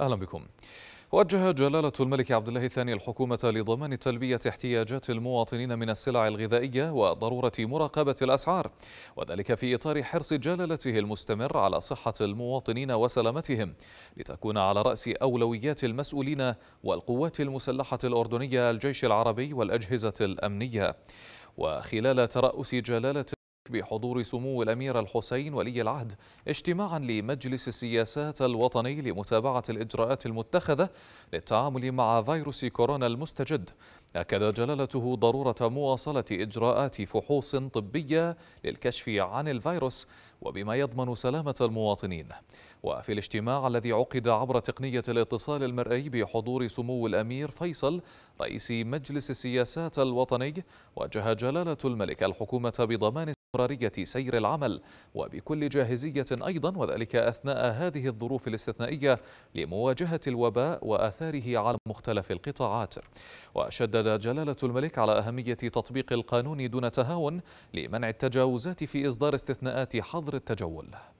أهلا بكم وجه جلالة الملك عبد الله الثاني الحكومة لضمان تلبية احتياجات المواطنين من السلع الغذائية وضرورة مراقبة الأسعار وذلك في إطار حرص جلالته المستمر على صحة المواطنين وسلامتهم لتكون على رأس أولويات المسؤولين والقوات المسلحة الأردنية الجيش العربي والأجهزة الأمنية وخلال ترأس جلالة بحضور سمو الأمير الحسين ولي العهد اجتماعا لمجلس السياسات الوطني لمتابعة الإجراءات المتخذة للتعامل مع فيروس كورونا المستجد أكد جلالته ضرورة مواصلة إجراءات فحوص طبية للكشف عن الفيروس وبما يضمن سلامة المواطنين وفي الاجتماع الذي عقد عبر تقنية الاتصال المرئي بحضور سمو الأمير فيصل رئيس مجلس السياسات الوطني وجه جلالة الملك الحكومة بضمان استمرارية سير العمل وبكل جاهزية أيضا وذلك أثناء هذه الظروف الاستثنائية لمواجهة الوباء وآثاره على مختلف القطاعات وشدد جلالة الملك على أهمية تطبيق القانون دون تهاون لمنع التجاوزات في إصدار استثناءات حظر التجول